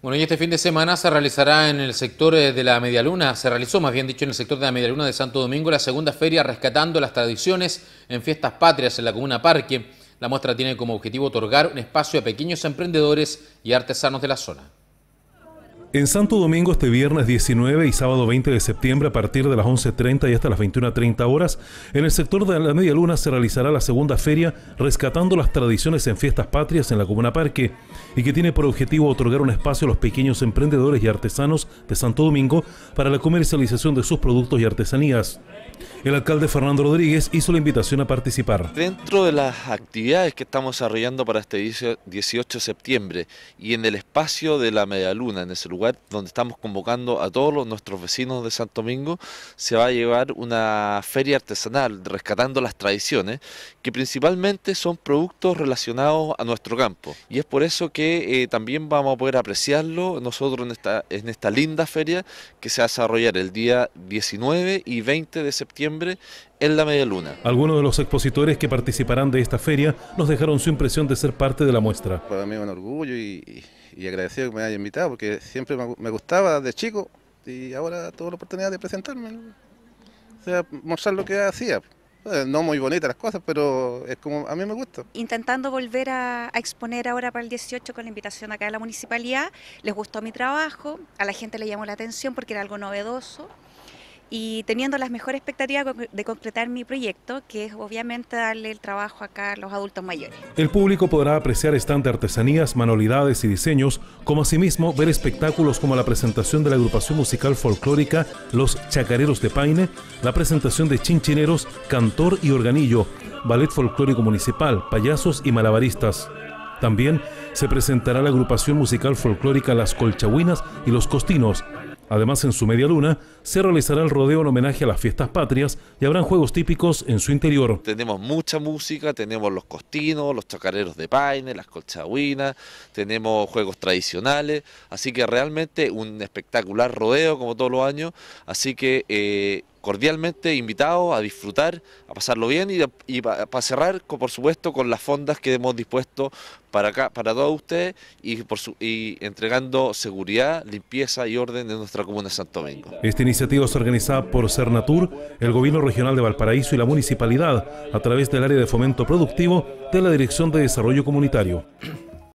Bueno, y este fin de semana se realizará en el sector eh, de la Medialuna, se realizó más bien dicho en el sector de la Medialuna de Santo Domingo la segunda feria Rescatando las Tradiciones en Fiestas Patrias en la Comuna Parque. La muestra tiene como objetivo otorgar un espacio a pequeños emprendedores y artesanos de la zona. En Santo Domingo este viernes 19 y sábado 20 de septiembre a partir de las 11.30 y hasta las 21.30 horas, en el sector de la Media Luna se realizará la segunda feria Rescatando las Tradiciones en Fiestas Patrias en la Comuna Parque y que tiene por objetivo otorgar un espacio a los pequeños emprendedores y artesanos de Santo Domingo para la comercialización de sus productos y artesanías. El alcalde Fernando Rodríguez hizo la invitación a participar. Dentro de las actividades que estamos desarrollando para este 18 de septiembre y en el espacio de la Media Luna, en ese lugar, donde estamos convocando a todos nuestros vecinos de Santo Domingo, se va a llevar una feria artesanal rescatando las tradiciones, que principalmente son productos relacionados a nuestro campo. Y es por eso que eh, también vamos a poder apreciarlo nosotros en esta, en esta linda feria que se va a desarrollar el día 19 y 20 de septiembre en la media luna. Algunos de los expositores que participarán de esta feria nos dejaron su impresión de ser parte de la muestra. Para mí es un orgullo y, y agradecido que me haya invitado porque siempre me gustaba de chico y ahora tuve la oportunidad de presentarme, o sea, mostrar lo que hacía. Eh, no muy bonitas las cosas, pero es como a mí me gusta. Intentando volver a, a, exponer ahora para el 18 con la invitación acá de la municipalidad, les gustó mi trabajo, a la gente le llamó la atención porque era algo novedoso y teniendo las mejores expectativas de concretar mi proyecto, que es obviamente darle el trabajo acá a los adultos mayores. El público podrá apreciar estantes de artesanías, manualidades y diseños, como asimismo ver espectáculos como la presentación de la agrupación musical folclórica Los Chacareros de Paine, la presentación de chinchineros, cantor y organillo, ballet folclórico municipal, payasos y malabaristas. También se presentará la agrupación musical folclórica Las Colchagüinas y Los Costinos, Además, en su media luna se realizará el rodeo en homenaje a las fiestas patrias y habrán juegos típicos en su interior. Tenemos mucha música, tenemos los costinos, los chacareros de paine, las colchagüinas, tenemos juegos tradicionales, así que realmente un espectacular rodeo como todos los años, así que... Eh, cordialmente invitados a disfrutar, a pasarlo bien y, para cerrar, por supuesto, con las fondas que hemos dispuesto para, acá, para todos ustedes y, por entregando seguridad, limpieza y orden en nuestra comuna de Santo Domingo. Esta iniciativa es organizada por Cernatur, el Gobierno Regional de Valparaíso y la Municipalidad a través del área de fomento productivo de la Dirección de Desarrollo Comunitario.